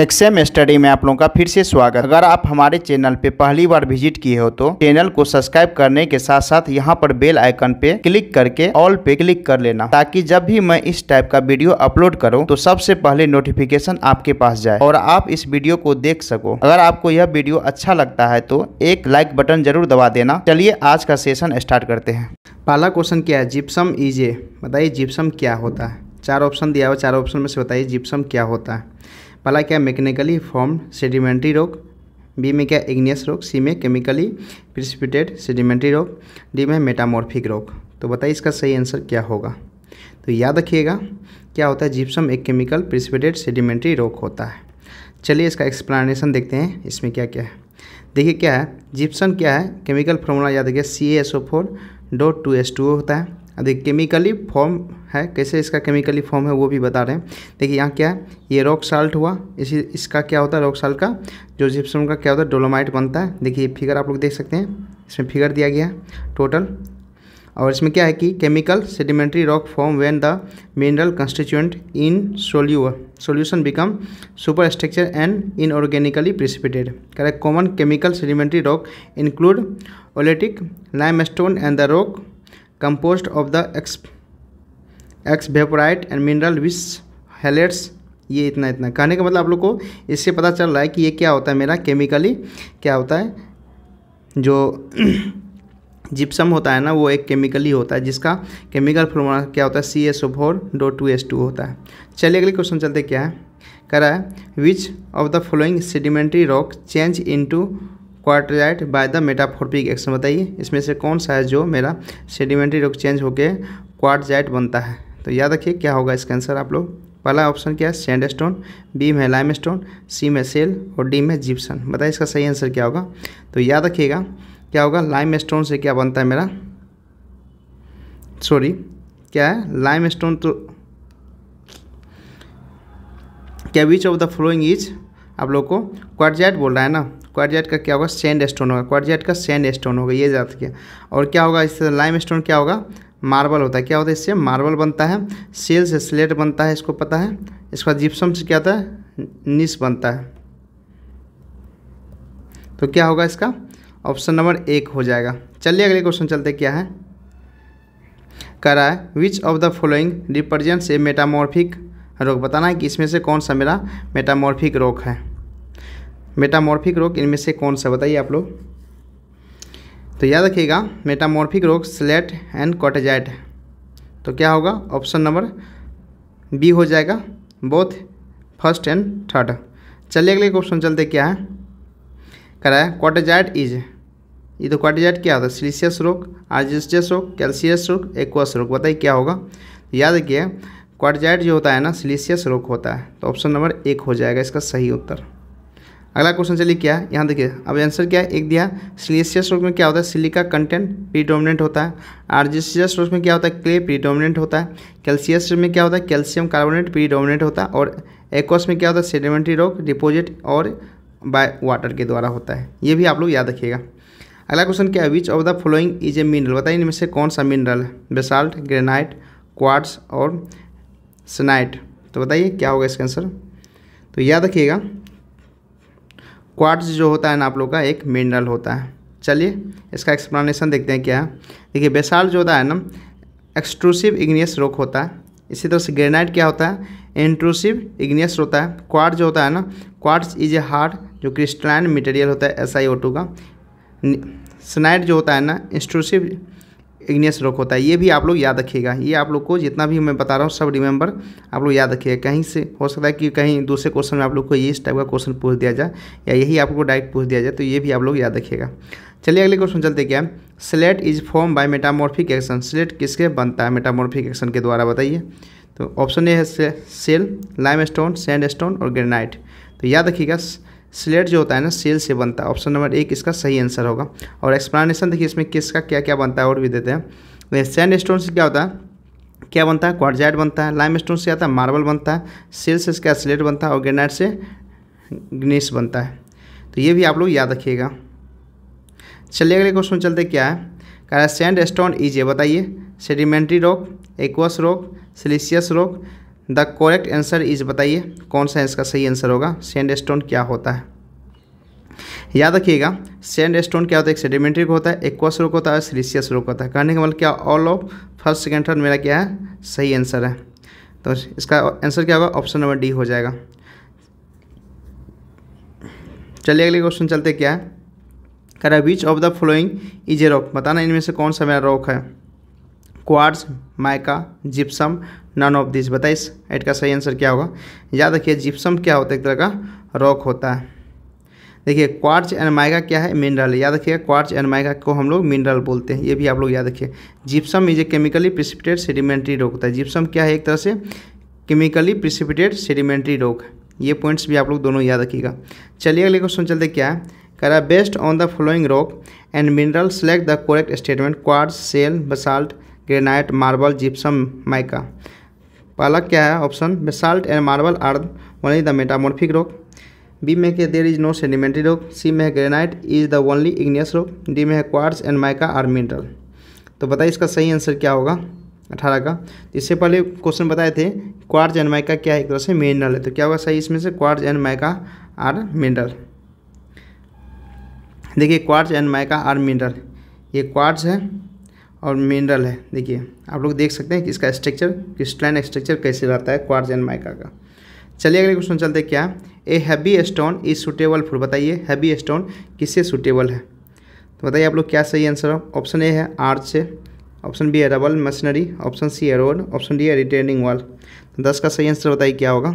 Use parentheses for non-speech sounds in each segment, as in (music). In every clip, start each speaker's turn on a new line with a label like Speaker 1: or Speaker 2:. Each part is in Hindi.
Speaker 1: एक्सएम स्टडी में आप लोगों का फिर से स्वागत अगर आप हमारे चैनल पे पहली बार विजिट किए हो तो चैनल को सब्सक्राइब करने के साथ साथ यहाँ पर बेल आइकन पे क्लिक करके ऑल पे क्लिक कर लेना ताकि जब भी मैं इस टाइप का वीडियो अपलोड करूँ तो सबसे पहले नोटिफिकेशन आपके पास जाए और आप इस वीडियो को देख सको अगर आपको यह वीडियो अच्छा लगता है तो एक लाइक बटन जरूर दबा देना चलिए आज का सेशन स्टार्ट करते हैं पहला क्वेश्चन क्या है जिप्सम इजे बताइए जिप्सम क्या होता है चार ऑप्शन दिया हुआ चार ऑप्शन में से बताइए जिप्सम क्या होता है पहला क्या mechanically form sedimentary rock B में क्या इग्नियस रोग सी में chemically precipitated sedimentary rock D में मेटामॉर्फिक रोक तो बताइए इसका सही आंसर क्या होगा तो याद रखिएगा क्या होता है जिप्सम एक केमिकल प्रिसिपिटेड सेडिमेंट्री रोक होता है चलिए इसका एक्सप्लानशन देखते हैं इसमें क्या क्या है देखिए क्या है जिप्सम क्या है केमिकल फॉर्मूला याद रखिए C S O four dot two S two होता है देखिए केमिकली फॉर्म है कैसे इसका केमिकली फॉर्म है वो भी बता रहे हैं देखिए यहाँ क्या है ये रॉक साल्ट हुआ इसी इसका क्या होता है रॉक साल्ट का जो जिप्सम का क्या होता है डोलोमाइट बनता है देखिए फिगर आप लोग देख सकते हैं इसमें फिगर दिया गया है टोटल और इसमें क्या है कि chemical sedimentary rock form when the mineral constituent in soluble solution become super structure and inorganically precipitated correct common chemical sedimentary rock include oolitic limestone and the rock composed of the ex ex evaporite and mineral with halites ये इतना इतना कहने का मतलब आप लोग को इससे पता चल रहा है कि ये क्या होता है मेरा केमिकली क्या होता है जो जिप्सम (clears throat) होता है ना वो एक केमिकली होता है जिसका केमिकल फॉर्मूला क्या होता है C S O four dot two S two होता है चलिए अगले क्वेश्चन चलते क्या है करा है which of the following sedimentary rock change into quartzite by the metamorphic action बताइए इसमें से कौन सा है जो मेरा सेडिमेंट्री रॉक चेंज होकर क्वार्टजाइट बनता है तो याद रखिए क्या होगा इसका आंसर आप लोग पहला ऑप्शन क्या है सैंड स्टोन बी में लाइम स्टोन सी में सेल और डी में जिप्सन बताइए इसका सही आंसर क्या होगा तो याद रखिएगा क्या होगा लाइम स्टोन से क्या बनता है मेरा सॉरी क्या है लाइम स्टोन तो क्या which of the following is आप लोग को क्वार्टजाइट बोल रहा है ना क्वारजाइट का क्या होगा सैंड स्टोन होगा क्वारजाइट का सैंड स्टोन होगा ये याद किया और क्या होगा इससे लाइम स्टोन क्या होगा मार्बल होता है क्या होता है इससे मार्बल बनता है सेल से स्लेट बनता है इसको पता है इसके बाद जिप्सम से क्या होता है निस बनता है तो क्या होगा इसका ऑप्शन नंबर एक हो जाएगा चलिए अगले क्वेश्चन चलते क्या है रहा है which of the following represents a metamorphic rock बताना है कि इसमें से कौन सा मेरा मेटामॉर्फिक रोग है मेटामॉर्फिक रोग इनमें से कौन सा बताइए आप लोग तो याद रखिएगा मेटामॉर्फिक रोग स्लेट एंड कॉटेजाइट तो क्या होगा ऑप्शन नंबर बी हो जाएगा बोथ फर्स्ट एंड थर्ड चलिए अगले क्वेश्चन चलते क्या है कराया कॉटेजाइट इज ये तो कॉटेजाइट क्या होता है सिलीसियस रोग आर्जिस्टियस रोग कैल्सियस रोग एक्वस रोग बताइए क्या होगा याद रखिए क्वाटेजाइट जो होता है ना सिलिसियस रोग होता है तो ऑप्शन नंबर एक हो जाएगा इसका सही उत्तर अगला क्वेश्चन चलिए क्या है यहाँ देखिए अब आंसर क्या है एक दिया सिलेशियस रूप में क्या होता है सिलिका कंटेंट प्रीडोमिनेंट होता है आर्जिशियस रूप में क्या होता है क्ले प्रीडोमिनेंट होता है कैल्सियस में क्या होता है कैल्शियम कार्बोनेट प्रीडोमिनेंट होता है और एक्वस में क्या होता है सेडिमेंट्री रॉक डिपोजिट और बाय वाटर के द्वारा होता है ये भी आप लोग याद रखिएगा अगला क्वेश्चन क्या है which of the following is a mineral बताइए इनमें से कौन सा मिनरल है बेसाल्ट ग्रेनाइट क्वार्ट्स और सनाइट तो बताइए क्या होगा इसका आंसर तो याद रखिएगा क्वार्ट्ज जो होता है ना आप लोग का एक मिनरल होता है चलिए इसका एक्सप्लेनेशन देखते हैं क्या है देखिए बेसाल्ट जो होता है ना एक्सट्रूसिव इग्नियस रोक होता है इसी तरह से ग्रेनाइट क्या होता है इंट्रूसिव इग्नियस होता है क्वार्ट जो होता है ना क्वार्ट्स इज ए हार्ड जो क्रिस्टलाइन मटेरियल होता है एस का स्नाइड जो होता है ना इंस्ट्रूसिव इग्नियस रॉक होता है ये भी आप लोग याद रखिएगा ये आप लोग को जितना भी मैं बता रहा हूँ सब रिमेंबर आप लोग याद रखिएगा कहीं से हो सकता है कि कहीं दूसरे क्वेश्चन में आप लोग को ये इस टाइप का क्वेश्चन पूछ दिया जाए या यही आपको डायरेक्ट पूछ दिया जाए तो ये भी आप लोग याद रखिएगा चलिए अगले क्वेश्चन चलते क्या slate is form by metamorphic action slate किसके बनता है मेटामॉर्फिक एक्शन के द्वारा बताइए तो ऑप्शन ए है shale limestone sandstone और ग्रेनाइट तो याद रखिएगा स्लेट जो होता है ना सेल से बनता है ऑप्शन नंबर एक इसका सही आंसर होगा और एक्सप्लानशन देखिए इसमें किसका क्या क्या बनता है और भी देते हैं सैंड स्टोन से क्या होता है क्या बनता है क्वारजाइट बनता है लाइम स्टोन से आता है मार्बल बनता है सेल से इसका स्लेट बनता है और ग्रेनाइट से ग्निस बनता है तो ये भी आप लोग याद रखिएगा चलिए अगले क्वेश्चन चलते क्या है कह रहा है सैंड स्टोन इज ये बताइए sedimentary rock aqueous rock siliceous rock the correct answer is बताइए कौन सा इसका सही आंसर होगा सेंड स्टोन क्या होता है याद रखिएगा सेंड स्टोन क्या होता है एक सेडिमेंट्री होता है एक्वास रोक होता है सीरीसियस रोक होता है कहने का मतलब क्या all of first second third मेरा क्या है सही आंसर है तो इसका आंसर क्या होगा ऑप्शन नंबर डी हो जाएगा चलिए अगले क्वेश्चन चलते क्या है कह रहा है which of the following is a rock बताना इनमें से कौन सा मेरा रॉक है quartz mica gypsum none of this बताइए एट का सही आंसर क्या होगा याद रखिए जिप्सम क्या होता है एक तरह का रॉक होता है देखिए क्वार्च एंड माइका क्या है मिनरल याद रखिएगा क्वार्च एंड माइका को हम लोग मिनरल बोलते हैं ये भी आप लोग याद रखिए gypsum is a chemically precipitated sedimentary rock होता है जिप्सम क्या है एक तरह से केमिकली प्रिसिपिटेड सेडिमेंट्री रोग ये पॉइंट्स भी आप लोग दोनों याद रखिएगा चलिए अगले क्वेश्चन चलते क्या है करा based on the following rock and mineral select the correct statement quartz shale basalt granite marble gypsum mica पहला क्या है ऑप्शन में salt and marble are only the metamorphic rock B में के there is no sedimentary rock C में है granite is the only igneous rock D में है quartz and mica are mineral तो बताइए इसका सही आंसर क्या होगा अठारह का तो इससे पहले क्वेश्चन बताए थे क्वार्ज एंड माइका क्या है एक तरह से मिनरल है तो क्या होगा सही इसमें से quartz and mica are mineral देखिए quartz and mica are mineral ये क्वार्ज है और मिनरल है देखिए आप लोग देख सकते हैं कि इसका स्ट्रक्चर क्रिस्टलाइन स्ट्रक्चर कैसे रहता है क्वार्ज एंड माइका का चलिए अगले क्वेश्चन चलते हैं क्या a heavy stone is suitable for बताइए हैवी स्टोन किससे सुटेबल है तो बताइए आप लोग क्या सही आंसर है ऑप्शन ए है आर्च से ऑप्शन बी है रबल मशीनरी ऑप्शन सी है रोड ऑप्शन डी है रिटेनिंग वॉल तो दस का सही आंसर बताइए क्या होगा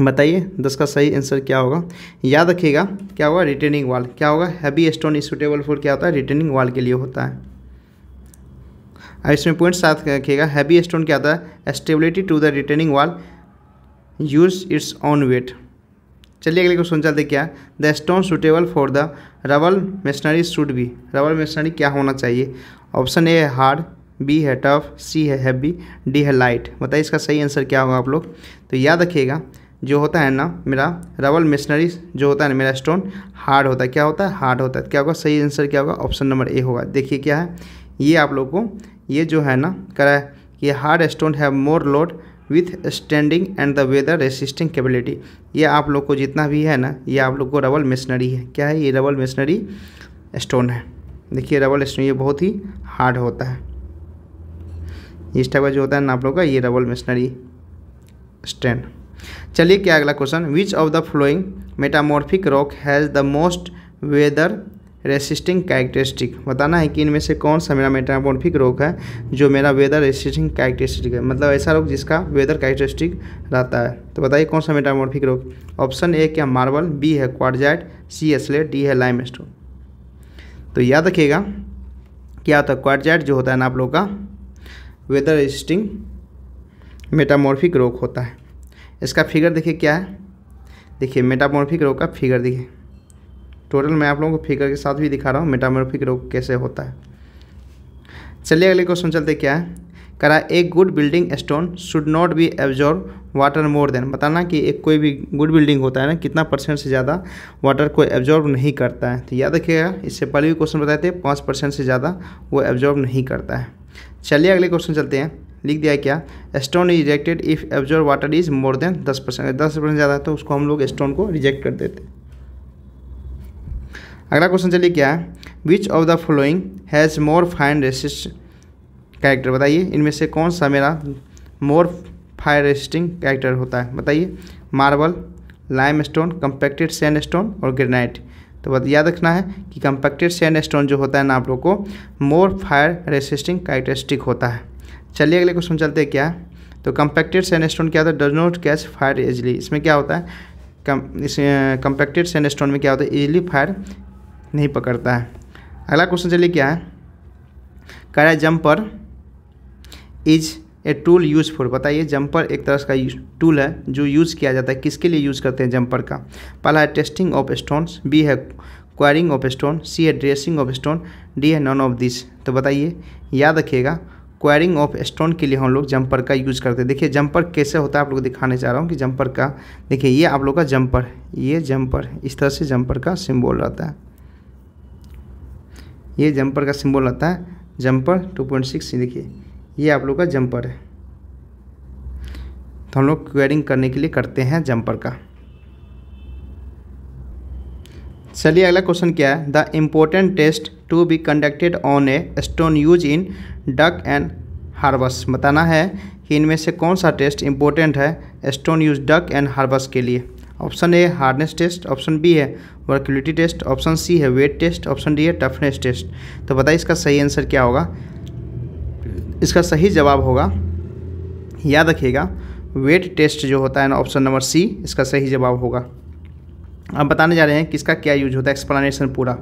Speaker 1: बताइए दस का सही आंसर क्या होगा याद रखिएगा क्या होगा रिटेनिंग वाल क्या होगा heavy stone is suitable for क्या होता है रिटेनिंग वाल के लिए होता है और इसमें पॉइंट साथ रखिएगा हैवी स्टोन क्या होता है stability to the retaining wall use its own weight चलिए अगले क्वेश्चन चलते क्या the stone suitable for the rubble masonry should be rubble masonry क्या होना चाहिए ऑप्शन ए है हार्ड बी है टफ सी है हैवी डी है लाइट बताइए इसका सही आंसर क्या होगा आप लोग तो याद रखिएगा जो होता है ना मेरा रबल मिशनरी जो होता है ना मेरा स्टोन हार्ड होता है क्या होता है हार्ड होता है क्या होगा सही आंसर क्या होगा ऑप्शन नंबर ए होगा देखिए क्या है ये आप लोग को ये जो है ना करा है कि hard stone have more load withstanding and the weather resisting capability ये आप लोग को जितना भी है ना ये आप लोग को रबल मशीनरी है क्या है ये रबल मशीनरी स्टोन है देखिए रबल स्टोन ये बहुत ही हार्ड होता है इस टाइप का जो होता है ना आप लोग का ये रबल मशीनरी स्टैंड चलिए क्या अगला question which of the following metamorphic rock has the most weather resisting characteristic बताना है कि इनमें से कौन सा मेरा मेटामॉर्फिक रोग है जो मेरा वेदर रेसिस्टिंग कैरेक्टरिस्टिक है मतलब ऐसा रोग जिसका वेदर कैरेक्टरिस्टिक रहता है तो बताइए कौन सा मेटामॉर्फिक रोग ऑप्शन ए क्या मार्बल बी है क्वारजाइट सी एसलेट डी है लाइम स्टोन तो याद रखिएगा क्या होता है क्वारजाइट जो होता है ना आप लोग का वेदर रेसिस्टिंग मेटामॉर्फिक रोग होता है इसका फिगर देखिए क्या है देखिए मेटामोर्फिक रोग का फिगर देखिए टोटल मैं आप लोगों को फिगर के साथ भी दिखा रहा हूँ मेटामोर्फिक रोग कैसे होता है चलिए अगले क्वेश्चन चलते क्या है करा एक good building stone should not be absorb water more than बताना कि एक कोई भी गुड बिल्डिंग होता है ना कितना परसेंट से ज़्यादा वाटर को एब्जॉर्व नहीं करता है तो याद रखिएगा इससे पहले भी क्वेश्चन बताए थे पाँच परसेंट से ज़्यादा वो एब्जॉर्व नहीं करता है चलिए अगले क्वेश्चन चलते हैं लिख दिया है क्या stone is rejected if absorb water is more than दस परसेंट दस परसेंट ज़्यादा है तो उसको हम लोग स्टोन को रिजेक्ट कर देते अगला क्वेश्चन चलिए क्या है which of the following has more fire resist character बताइए इनमें से कौन सा मेरा मोर फायर रेसिस्टिंग कैरेक्टर होता है बताइए marble limestone compacted sandstone और ग्रेनाइट तो याद रखना है कि कंपेक्टेड सैंड स्टोन जो होता है ना आप लोग को मोर फायर रेसिस्टिंग कैरेक्टरिस्टिक होता है चलिए अगले क्वेश्चन चलते हैं क्या तो सैन सैंडस्टोन क्या होता है does not catch fire easily इसमें क्या होता है कम इस कम्पैक्टेड सैंडस्टोन में क्या होता है इजिली फायर नहीं पकड़ता है अगला क्वेश्चन चलिए क्या है करा jumper is a tool use for बताइए जम्पर एक तरह का टूल है जो यूज़ किया जाता है किसके लिए यूज़ करते हैं जम्पर का पहला है टेस्टिंग ऑफ स्टोन्स बी है क्वायरिंग ऑफ स्टोन सी है ड्रेसिंग ऑफ स्टोन डी है नॉन ऑफ दिस तो बताइए याद रखिएगा क्वायरिंग ऑफ स्टोन के लिए हम लोग जंपर का यूज करते हैं देखिए जंपर कैसे होता है आप लोग दिखाने चाह रहा हूँ कि जंपर का देखिए ये आप लोग का जंपर ये जंपर इस तरह से जंपर का सिंबल रहता है ये जंपर का सिंबल रहता है जंपर टू पॉइंट सिक्स देखिए ये आप लोग का जंपर है तो हम लोग क्वायरिंग करने के लिए करते हैं जंपर का चलिए अगला क्वेश्चन क्या है the important test to be conducted on a stone use in dock and harbours बताना है कि इनमें से कौन सा टेस्ट इंपॉर्टेंट है stone use dock and harbours के लिए option A hardness test option B है वर्कुलिटी टेस्ट ऑप्शन सी है वेट टेस्ट ऑप्शन डी है टफनेस टेस्ट तो बताइए इसका सही आंसर क्या होगा इसका सही जवाब होगा याद रखिएगा वेट टेस्ट जो होता है ना ऑप्शन नंबर सी इसका सही जवाब होगा अब बताने जा रहे हैं किसका क्या यूज होता है एक्सप्लानेशन पूरा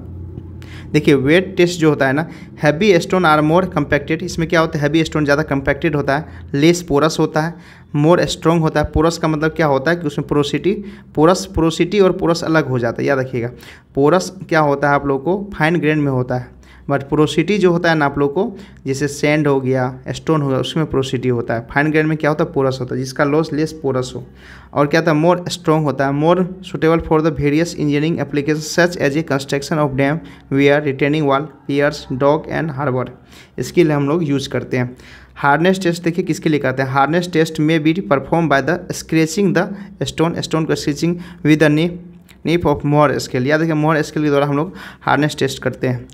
Speaker 1: देखिए वेट टेस्ट जो होता है ना heavy stone are more compacted इसमें क्या होता है हैवी स्टोन ज़्यादा कम्पैक्टेड होता है लेस पोरस होता है मोर स्ट्रॉन्ग होता है पोरस का मतलब क्या होता है कि उसमें पोरोसिटी पोरस पोरोसिटी और पोरस अलग हो जाता है याद रखिएगा पोरस क्या होता है आप लोग को फाइन ग्रेन में होता है बट प्रोसिटी जो होता है ना आप लोग को जैसे सेंड हो गया स्टोन हो गया उसमें प्रोसिटी होता है फाइन ग्रेड में क्या होता है पोरस होता है जिसका लॉस लेस पोरस हो और क्या होता है मोर स्ट्रॉन्ग होता है more suitable for the various engineering application such as a construction of dam where retaining wall piers dock and harbour इसके लिए हम लोग यूज करते हैं हार्डनेस टेस्ट देखिए किसके लिए कहते हैं हार्डनेस टेस्ट में be perform by the scratching the stone stone का scratching with the knife knife of मोहर स्केल याद देखिए मोहर स्केल के द्वारा हम लोग हार्डनेस टेस्ट करते हैं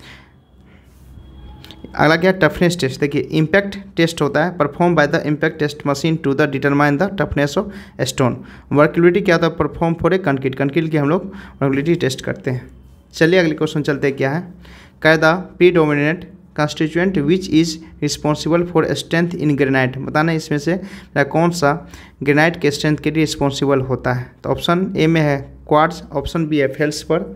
Speaker 1: अगला क्या टफनेस टेस्ट देखिए इम्पैक्ट टेस्ट होता है perform by the impact test machine to the determine the toughness of stone workability क्या होता है perform for a concrete concrete की हम लोग वर्कलिटी टेस्ट करते हैं चलिए अगले क्वेश्चन चलते हैं क्या है कैदा predominant constituent which is responsible for strength in granite बताना इसमें से कौन सा ग्रेनाइट के स्ट्रेंथ के लिए रिस्पॉन्सिबल होता है तो ऑप्शन ए में है क्वार्ट्स ऑप्शन बी है फेल्स पर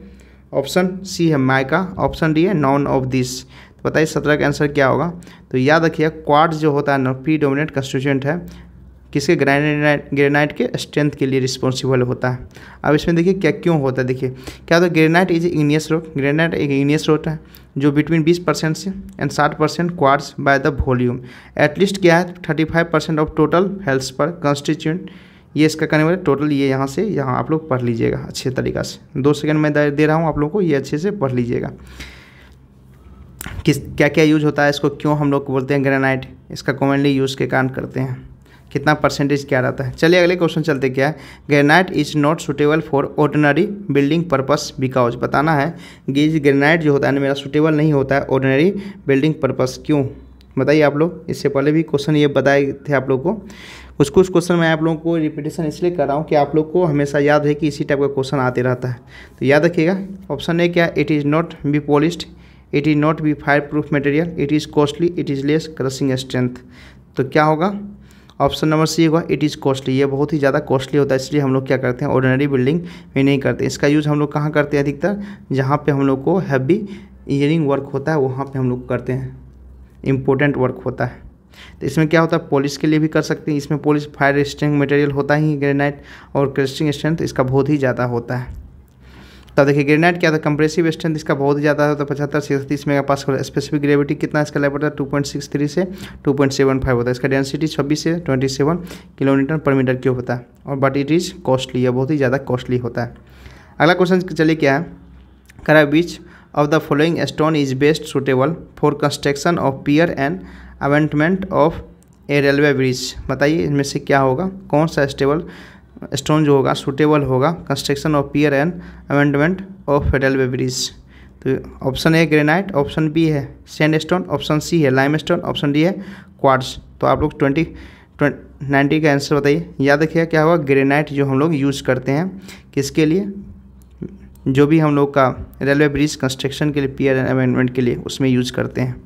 Speaker 1: ऑप्शन सी है माइका ऑप्शन डी है नॉन ऑफ दिस तो बताइए सत्रह का आंसर क्या होगा तो याद रखिए क्वार्ट्ज जो होता है ना प्री डोमिनेट कंस्टिट्यूएंट है किसके ग्रेनाइट ग्रेनाइट के स्ट्रेंथ के लिए रिस्पॉन्सिबल होता है अब इसमें देखिए क्या क्यों होता है देखिए क्या होता है granite is igneous rock granite एक इग्नियस रोट है जो बिटवीन 20 परसेंट से and 60 percent quartz by the volume at least क्या है 35 percent of total feldspar constituent ये इसका करने वाले टोटल ये यहाँ से यहाँ आप लोग पढ़ लीजिएगा अच्छे तरीक़ा से दो सेकेंड मैं दे रहा हूँ आप लोग को ये अच्छे से पढ़ लीजिएगा किस क्या क्या यूज होता है इसको क्यों हम लोग बोलते हैं ग्रेनाइट इसका कॉमनली यूज़ के कारण करते हैं कितना परसेंटेज क्या रहता है चलिए अगले क्वेश्चन चलते क्या है granite is not suitable for ordinary building purpose because बताना है कि ग्रेनाइट जो होता है ना मेरा सुटेबल नहीं होता है ऑर्डिनरी बिल्डिंग पर्पस क्यों बताइए आप लोग इससे पहले भी क्वेश्चन ये बताए थे आप लोग को कुछ कुछ क्वेश्चन मैं आप लोगों को रिपीटेशन इसलिए कर रहा हूँ कि आप लोग को हमेशा याद है कि इसी टाइप का क्वेश्चन आते रहता है तो याद रखिएगा ऑप्शन ए क्या it is not be polished it is not be fire proof material it is costly it is less crushing strength तो क्या होगा ऑप्शन नंबर सी होगा इट इज़ कॉस्टली ये बहुत ही ज़्यादा कॉस्टली होता है इसलिए हम लोग क्या करते हैं ऑर्डिनरी बिल्डिंग में नहीं करते इसका यूज़ हम लोग कहाँ करते हैं अधिकतर जहाँ पे हम लोग को हैवी इंजीनियरिंग वर्क होता है वहाँ पे हम लोग करते हैं इम्पोर्टेंट वर्क होता है तो इसमें क्या होता है पॉलिश के लिए भी कर सकते हैं इसमें पॉलिश फायर स्ट्रेंग मटेरियल होता ही ग्रेनाइट और क्रिस्टिंग स्ट्रेंथ इसका बहुत ही ज़्यादा होता है तब देखिए ग्रेनाइट क्या था कंप्रेसिव स्ट्रेंथ इसका बहुत ही ज़्यादा था तो पचहत्तर से तीस मेगा पास्कल स्पेसिफिक ग्रेविटी कितना इसका लेवल था टू पॉइंट सिक्स थ्री से टू पॉइंट सेवन फाइव होता है इसका डेंसिटी छब्बीस से twenty seven kilometre per metre क्यों होता है और बट इट इज़ कॉस्टली है बहुत ही ज़्यादा कॉस्टली होता है अगला क्वेश्चन चलिए क्या है करा which of the following stone is best suitable for construction of pier and abutment of a railway bridge बताइए इनमें से क्या होगा कौन सा स्टेबल स्टोन जो होगा सूटेबल होगा construction of pier and amendment of federal bridge तो option A granite option B है सैंड स्टोन ऑप्शन सी है लाइम स्टोन ऑप्शन डी है क्वार्ट्स तो आप लोग ट्वेंटी नाइन्टी का आंसर बताइए याद रखिएगा क्या होगा ग्रेनाइट जो हम लोग यूज़ करते हैं किसके लिए जो भी हम लोग का रेलवे ब्रिज कंस्ट्रक्शन के लिए पियर एंड अमेंडमेंट के लिए उसमें यूज़ करते हैं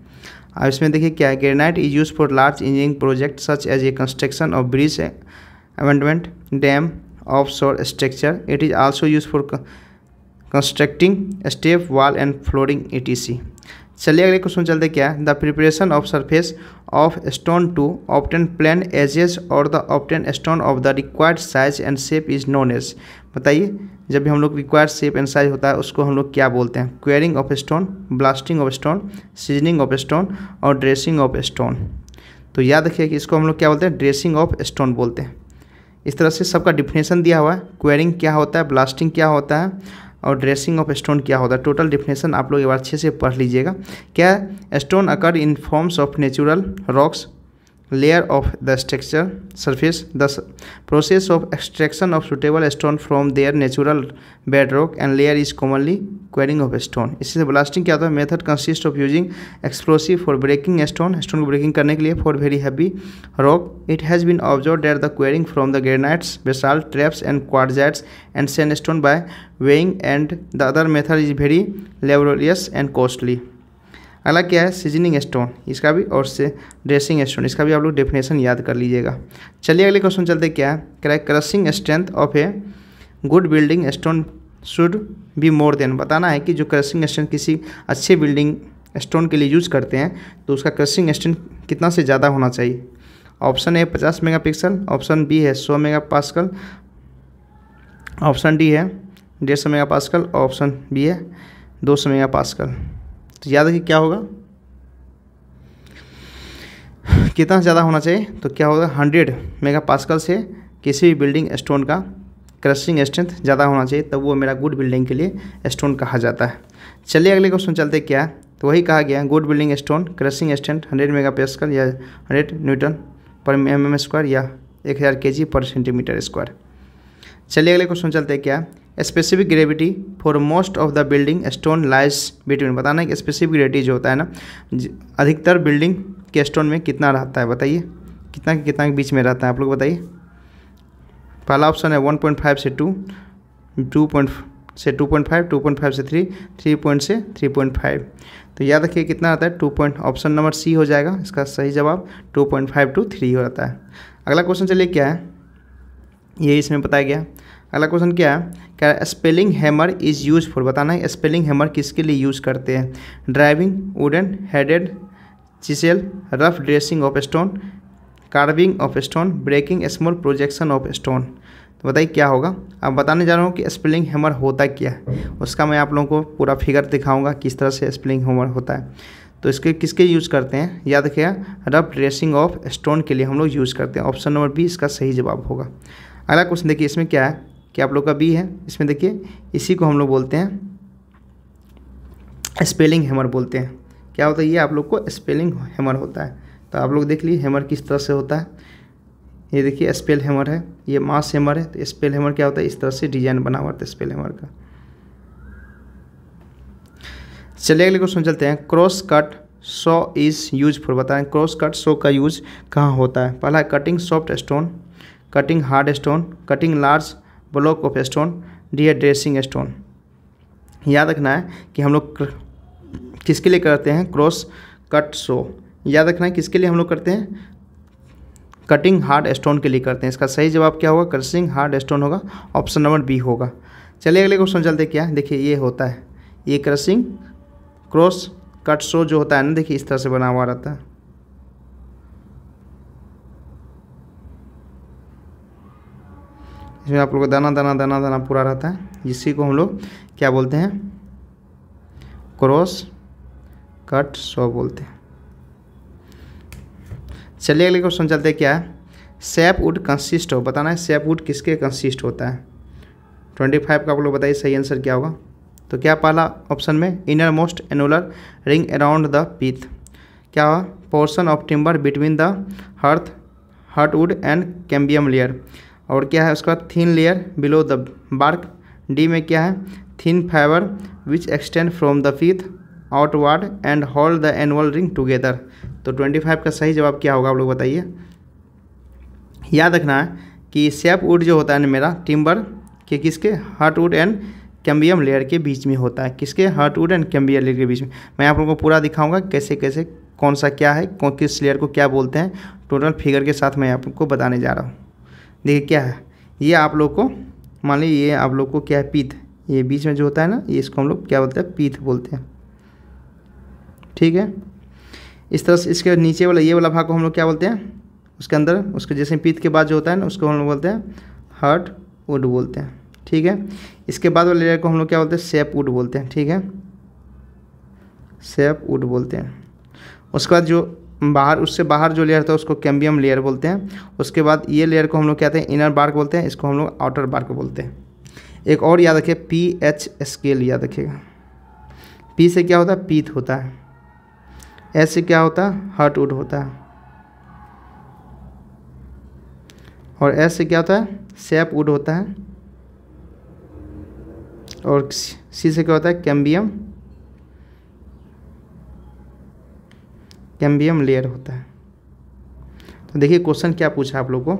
Speaker 1: अब इसमें देखिए क्या है granite is use for large engineering project such as a construction of bridge amendment dam offshore structure it is also used for constructing step wall and flooring etc चलिए अगले क्वेश्चन चलते क्या the preparation of surface of stone to obtain plain edges और the obtain stone of the required size and shape is known as बताइए जब भी हम लोग रिक्वायर्ड शेप एंड साइज होता है उसको हम लोग क्या बोलते हैं quarrying of stone blasting of stone seasoning of stone और ड्रेसिंग ऑफ स्टोन तो याद रखिए कि इसको हम लोग क्या बोलते हैं ड्रेसिंग ऑफ स्टोन बोलते हैं इस तरह से सबका डिफिनेशन दिया हुआ है क्वेरिंग क्या होता है ब्लास्टिंग क्या होता है और ड्रेसिंग ऑफ स्टोन क्या होता है टोटल डिफिनेशन आप लोग एक बार अच्छे से पढ़ लीजिएगा क्या stone occur in forms of natural rocks layer of the the surface the process of extraction of suitable stone from their natural bed rock and layer is commonly quarrying of stone इससे ब्लास्टिंग क्या होता है method consist of using explosive for breaking stone stone को ब्रेकिंग करने के लिए for very heavy rock it has been observe that the quarrying from the granites basalt traps and quartzites and sandstone by wedging and the other method is very laborious and costly अगला क्या है सीजनिंग स्टोन इसका भी और से ड्रेसिंग स्टोन इसका भी आप लोग डेफिनेशन याद कर लीजिएगा चलिए अगले क्वेश्चन चलते क्या है crack crushing strength of a good building stone should be more than बताना है कि जो क्रशिंग स्टोन किसी अच्छे बिल्डिंग स्टोन के लिए यूज करते हैं तो उसका क्रशिंग स्टोन कितना से ज़्यादा होना चाहिए ऑप्शन ए पचास मेगापिक्सल ऑप्शन बी है सौ मेगा पास्कल ऑप्शन डी है डेढ़ सौ मेगा पास्कल ऑप्शन बी है दो सौ मेगा तो याद रखिए क्या होगा कितना ज़्यादा होना चाहिए तो क्या होगा हंड्रेड मेगा पासकल से किसी भी बिल्डिंग स्टोन का क्रशिंग स्ट्रेंथ ज़्यादा होना चाहिए तब वो मेरा गुड बिल्डिंग के लिए स्टोन कहा जाता है चलिए अगले क्वेश्चन चलते क्या है तो वही कहा गया good building stone crushing strength hundred megapascal या hundred newton per M M square या एक हज़ार के जी पर सेंटीमीटर स्क्वायर चलिए अगले क्वेश्चन चलते क्या specific gravity for most of the building stone lies between बताना कि स्पेसिफिक ग्रेविटी जो होता है ना अधिकतर बिल्डिंग के स्टोन में कितना रहता है बताइए कितना कितना के बीच में रहता है आप लोग बताइए पहला ऑप्शन है वन पॉइंट फाइव से टू टू पॉइंट से two point five two point five से थ्री थ्री पॉइंट से थ्री पॉइंट फाइव तो याद रखिए कितना आता है two point option number C हो जाएगा इसका सही जवाब two point five two three हो जाता है अगला क्वेश्चन चलिए क्या है ये इसमें बताया गया अगला क्वेश्चन क्या है स्पेलिंग हैमर इज़ यूजफुल बताना है स्पेलिंग हैमर किसके लिए यूज़ करते हैं driving wooden headed chisel rough dressing of stone carving of stone breaking small projection of stone तो बताइए क्या होगा अब बताने जा रहा हूँ कि स्पेलिंग हैमर होता क्या है उसका मैं आप लोगों को पूरा फिगर दिखाऊंगा किस तरह से स्पेलिंग हैमर होता है तो इसके किसके यूज़ करते हैं याद रखिए रफ ड्रेसिंग ऑफ स्टोन के लिए हम लोग यूज़ करते हैं ऑप्शन नंबर बी इसका सही जवाब होगा अगला क्वेश्चन देखिए इसमें क्या है कि आप लोग का बी है इसमें देखिए इसी को हम लोग बोलते हैं स्पेलिंग हैमर बोलते हैं क्या होता है ये आप लोग को स्पेलिंग हैमर होता है तो आप लोग देख लीजिए हैमर किस तरह से होता है ये देखिए स्पेल हैमर है ये मास हैमर है तो स्पेल हैमर क्या होता है इस तरह से डिजाइन बना हुआ था स्पेल हैमर का चलिए अगले क्वेश्चन चलते हैं cross cut saw is use for बताएं क्रॉस कट सो का यूज कहाँ होता है पहला है cutting soft stone cutting hard stone cutting large block of stone D dressing stone याद रखना है कि हम लोग किसके लिए करते हैं क्रॉस कट शो याद रखना है किसके लिए हम लोग करते हैं कटिंग हार्ड स्टोन के लिए करते हैं इसका सही जवाब क्या होगा क्रसिंग हार्ड स्टोन होगा ऑप्शन नंबर बी होगा चलिए अगले क्वेश्चन चलते क्या देखिए ये होता है ये क्रसिंग क्रॉस कट शो जो होता है ना देखिए इस तरह से बना हुआ रहता है इसमें आप लोग का दाना दाना दाना दाना पूरा रहता है इसी को हम लोग क्या बोलते हैं क्रॉस कट सौ बोलते हैं चलिए अगले क्वेश्चन चलते हैं क्या है सेप वुड कंसिस्ट हो बताना है सेप वुड किसके कंसिस्ट होता है ट्वेंटी फाइव का आप लोग बताइए सही आंसर क्या होगा तो क्या पहला ऑप्शन में innermost annular ring around the pith क्या हुआ portion of timber between the heart heartwood and cambium layer और क्या है उसका thin layer below the bark D में क्या है thin fibre which extend from the pith outward and hold the annual ring together तो ट्वेंटी फाइव का सही जवाब क्या होगा आप लोग बताइए याद रखना है कि सेप वुड जो होता है ना मेरा टिम्बर के किसके हार्टवुड एंड कैम्बियम लेयर के बीच में होता है किसके हार्टवुड एंड कैम्बियम लेयर के बीच में मैं आप लोगों को पूरा दिखाऊंगा कैसे कैसे कौन सा क्या है कौन किस लेयर को क्या बोलते हैं टोटल फिगर के साथ मैं आपको बताने जा रहा हूँ देखिए क्या है ये आप लोग को मान लीजिए ये आप लोग को क्या है पीत ये बीच में जो होता है ना ये इसको हम लोग क्या बोलते हैं पीत बोलते हैं ठीक है इस तरह से इसके नीचे वाला ये वाला भाग को हम लोग क्या बोलते हैं उसके अंदर उसके जैसे पीत के बाद जो होता है ना उसको हम लोग बोलते हैं हर्ट वुड बोलते हैं ठीक है इसके बाद वाले लेयर को हम लोग क्या बोलते हैं सेप वुड बोलते हैं ठीक है सेप वुड बोलते हैं उसके बाद जो बाहर उससे बाहर जो लेयर था उसको कैम्बियम लेयर बोलते हैं उसके बाद ये लेयर को हम लोग कहते हैं इनर बार्क बोलते हैं इसको हम लोग आउटर बार्क बोलते हैं एक और याद रखिए पी एच स्केल याद रखिएगा पी से क्या होता है पीथ होता है एच से क्या होता है उड होता है और एस से क्या होता है सेप उड होता है और सी से क्या होता है कैम्बियम एम्बियम लेयर होता है तो देखिए क्वेश्चन क्या पूछा आप लोग को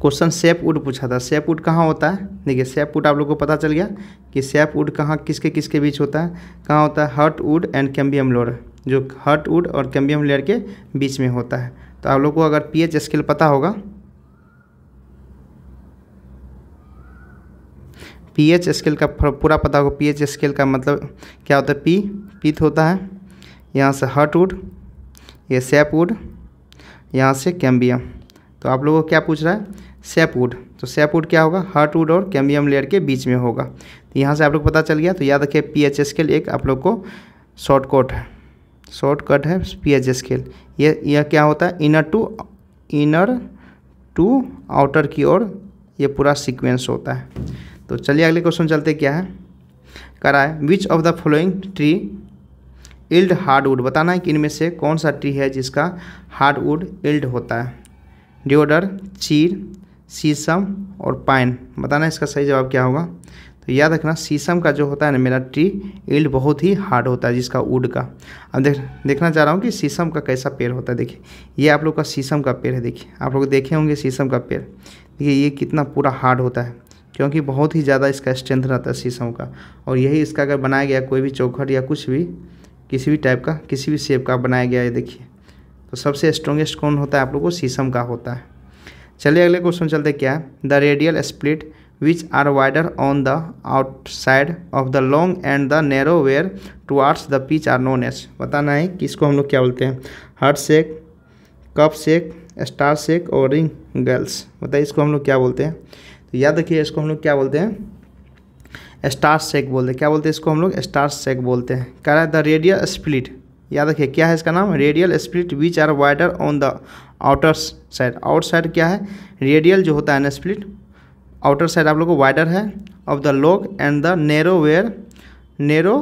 Speaker 1: क्वेश्चन सेप वुड पूछा था सेप वुड कहाँ होता है देखिए सेप वुड आप लोग को पता चल गया कि सेप वुड कहाँ किसके किसके बीच होता है कहाँ होता है heartwood and cambium layer जो हर्ट वुड और कैम्बियम लेयर के बीच में होता है तो आप लोग को अगर पीएच स्केल पता होगा पीएच स्केल का पूरा पता होगा पीएच स्केल का मतलब क्या होता है पी पीथ होता है यहाँ से हट वुड ये सेप वुड यहाँ से कैम्बियम तो आप लोगों को क्या पूछ रहा है सेप वुड तो सेप वुड क्या होगा हर्टवुड वुड और कैम्बियम लेयर के बीच में होगा तो यहाँ से आप लोग पता चल गया तो याद रखिए पी एच स्केल एक आप लोग को शॉर्टकट है शॉर्टकट है पी एच स्केल ये यह क्या होता है inner to inner to outer की ओर ये पूरा सीक्वेंस होता है तो चलिए अगले क्वेश्चन चलते क्या है कराए which of the following tree yield hardwood बताना है कि इनमें से कौन सा ट्री है जिसका हार्डवुड इल्ड होता है डिओडर चीर शीशम और पाइन बताना है इसका सही जवाब क्या होगा तो याद रखना शीशम का जो होता है ना मेरा ट्री इल्ड बहुत ही हार्ड होता है जिसका वुड का अब देख देखना चाह रहा हूँ कि शीशम का कैसा पेड़ होता है देखिए ये आप लोग का शीशम का पेड़ है देखिए आप लोग देखे होंगे शीशम का पेड़ देखिए ये कितना पूरा हार्ड होता है क्योंकि बहुत ही ज़्यादा इसका स्ट्रेंथ रहता है शीशम का और यही इसका अगर बनाया गया कोई भी चौखट या कुछ भी किसी भी टाइप का किसी भी शेप का बनाया गया है देखिए तो सबसे स्ट्रॉन्गेस्ट कौन होता है आप लोग को शीशम का होता है चलिए अगले क्वेश्चन चलते क्या है the radial split which are wider on the outside of the long and the narrow where towards the pith are known as बताना है कि इसको हम लोग क्या बोलते हैं heart shake cup shake star shake और रिंग गर्ल्स बताइए इसको हम लोग क्या बोलते हैं तो याद रखिए इसको हम लोग क्या बोलते हैं स्टार सेक बोलते हैं क्या बोलते हैं इसको हम लोग स्टार सेक बोलते हैं कह रहा है द रेडियल स्प्लिट याद रखिए क्या है इसका नाम radial split which are wider on the outer side outside क्या है रेडियल जो होता है ना स्प्लिट आउटर साइड आप लोग को वाइडर है of the log and the narrow where narrow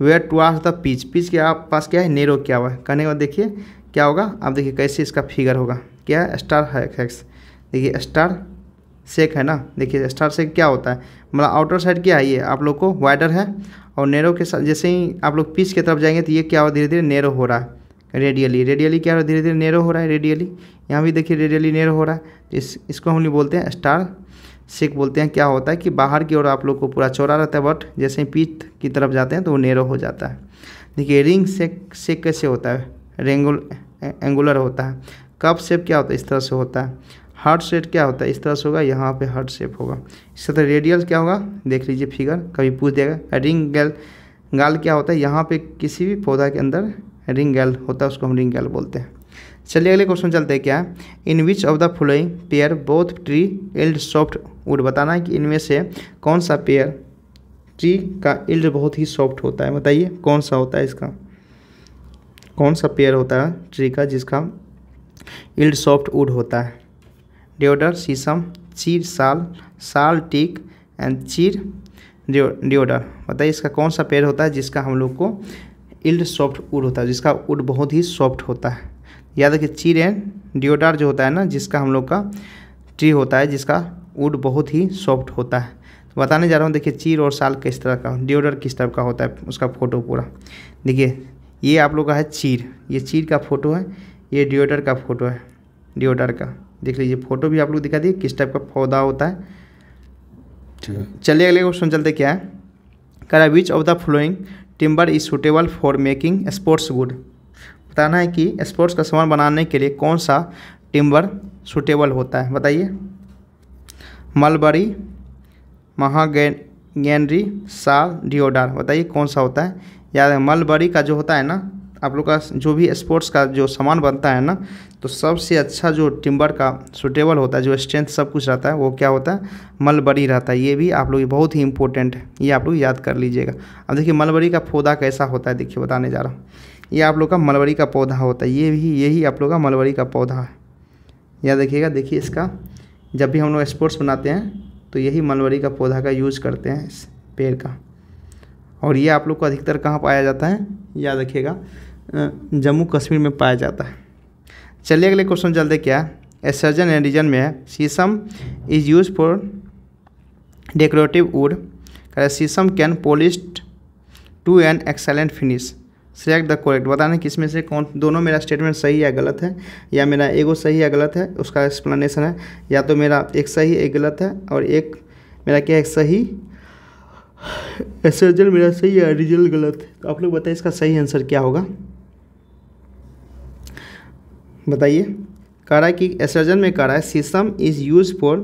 Speaker 1: where towards the pith pith के आप पास क्या है नेरो क्या हुआ है कहने के बाद देखिए क्या होगा आप देखिए कैसे इसका फिगर होगा क्या है स्टार है देखिए स्टार सेक है ना देखिए स्टार सेक क्या होता है मतलब आउटर साइड क्या है ये आप लोग को वाइडर है और नेरो के साथ जैसे ही आप लोग पीच की तरफ जाएंगे तो ये क्या हो धीरे धीरे नेरो हो रहा है रेडियली रेडियली क्या हो रहा है धीरे धीरे नेरो हो रहा है रेडियली यहाँ भी देखिए रेडियली नेरो हो रहा है तो इस इसको हम लोग बोलते हैं स्टार सेक बोलते हैं क्या होता है कि बाहर की ओर आप लोग को पूरा चौड़ा रहता है बट जैसे ही पीच की तरफ जाते हैं तो वो नेरो हो जाता है देखिए रिंग सेक सेक कैसे होता है रेंगुल एंगुलर होता है कप सेप क्या होता है इस तरह से होता है हार्ट सेट क्या होता है इस तरह से होगा यहाँ पे हार्ट शेप होगा इस तरह रेडियल क्या होगा देख लीजिए फिगर कभी पूछ देगा रिंग गैल गाल क्या होता है यहाँ पे किसी भी पौधा के अंदर रिंग गैल होता है उसको हम रिंग गैल बोलते हैं चलिए अगले क्वेश्चन चलते हैं क्या in which of the following pair both tree yield softwood बताना है कि इनमें से कौन सा पेयर ट्री का एल्ड बहुत ही सॉफ्ट होता है बताइए कौन सा होता है इसका कौन सा पेयर होता है ट्री का जिसका इल्ड सॉफ्ट वुड होता है डिओडर शीशम चीर साल साल टीक एंड चीर डिओडर बताइए इसका कौन सा पेड़ होता है जिसका हम लोग को इल्ड सॉफ्ट उड होता है जिसका उड बहुत ही सॉफ्ट होता है याद रखिए चीर एंड डिओडार जो होता है ना जिसका हम लोग का ट्री होता है जिसका वुड बहुत ही सॉफ्ट होता है तो बताने जा रहा हूँ देखिए चीर और साल किस तरह का डिओडर किस तरह का होता है उसका फ़ोटो पूरा देखिए ये आप लोग का है चीर ये चीर का फ़ोटो है ये डिओडर का फ़ोटो है डिओडर का देख लीजिए फोटो भी आप लोग दिखा दिए किस टाइप का पौधा होता है चलिए अगले क्वेश्चन चलते क्या है करा which of the following timber is suitable for making sports goods बताना है कि स्पोर्ट्स का सामान बनाने के लिए कौन सा टिम्बर सुटेबल होता है बताइए मलबरी महागैनरी साल डिओडार बताइए कौन सा होता है याद है मलबरी का जो होता है ना आप लोग का जो भी स्पोर्ट्स का जो सामान बनता है ना तो सबसे अच्छा जो टिम्बर का सुटेबल होता है जो स्ट्रेंथ सब कुछ रहता है वो क्या होता है मलबरी रहता है ये भी आप लोग बहुत ही इंपॉर्टेंट है ये आप लोग याद कर लीजिएगा अब देखिए मलबरी का पौधा कैसा होता है देखिए बताने जा रहा हूँ ये आप लोग का मलबरी का पौधा होता है ये भी यही आप लोग का मलबरी का पौधा है याद देखिएगा देखिए इसका जब भी हम लोग स्पोर्ट्स बनाते हैं तो यही मलबरी का पौधा का यूज करते हैं इस पेड़ का और ये आप लोग को अधिकतर कहाँ पाया जाता है याद रखिएगा जम्मू कश्मीर में पाया जाता है चलिए अगले क्वेश्चन जल्दी क्या ए सर्जन एंड रीजन में है sheesham is use for decorative wood sheesham can polish to an excellent finish select the correct कि इसमें से कौन दोनों मेरा स्टेटमेंट सही या गलत है या मेरा एगो सही या गलत है उसका एक्सप्लेनेशन है या तो मेरा एक सही एक गलत है और एक मेरा क्या है सही एसर्जन मेरा सही या रिजल्ट गलत है तो आप लोग बताइए इसका सही आंसर क्या होगा बताइए कारा की एसर्जन में कारा है sheesham is use for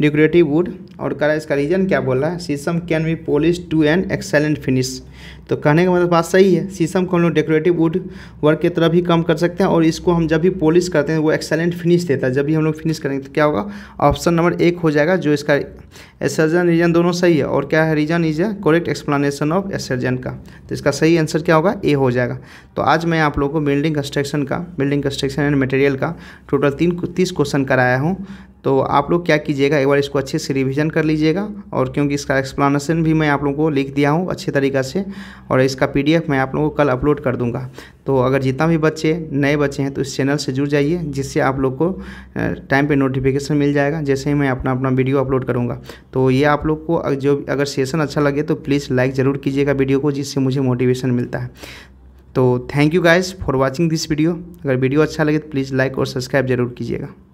Speaker 1: decorative wood और कारा इसका रीजन क्या बोल रहा है sheesham can be polish to an excellent finish तो कहने का मतलब बात सही है शीशम को हम लोग डेकोरेटिव वुड वर्क की तरह भी कम कर सकते हैं और इसको हम जब भी पॉलिश करते हैं वो एक्सेलेंट फिनिश देता है जब भी हम लोग फिनिश करेंगे तो क्या होगा ऑप्शन नंबर एक हो जाएगा जो इसका एसर्जन रीजन दोनों सही है और क्या है reason is a correct explanation of assertion का तो इसका सही आंसर क्या होगा ए हो जाएगा तो आज मैं आप लोगों को बिल्डिंग कंस्ट्रक्शन का बिल्डिंग कंस्ट्रक्शन एंड मटेरियल का टोटल तीन तीस क्वेश्चन कराया हूँ तो आप लोग क्या कीजिएगा एक बार इसको अच्छे से रिवीजन कर लीजिएगा और क्योंकि इसका एक्सप्लानेशन भी मैं आप लोगों को लिख दिया हूँ अच्छे तरीक़ा से और इसका पी मैं आप लोगों को कल अपलोड कर दूँगा तो अगर जितना भी बच्चे नए बच्चे हैं तो इस चैनल से जुड़ जाइए जिससे आप लोग को टाइम पे नोटिफिकेशन मिल जाएगा जैसे ही मैं अपना अपना वीडियो अपलोड करूँगा तो ये आप लोग को जो अगर सेशन अच्छा लगे तो प्लीज़ लाइक ज़रूर कीजिएगा वीडियो को जिससे मुझे मोटिवेशन मिलता है तो thank you guys for watching this video अगर वीडियो अच्छा लगे तो प्लीज़ लाइक और सब्सक्राइब जरूर कीजिएगा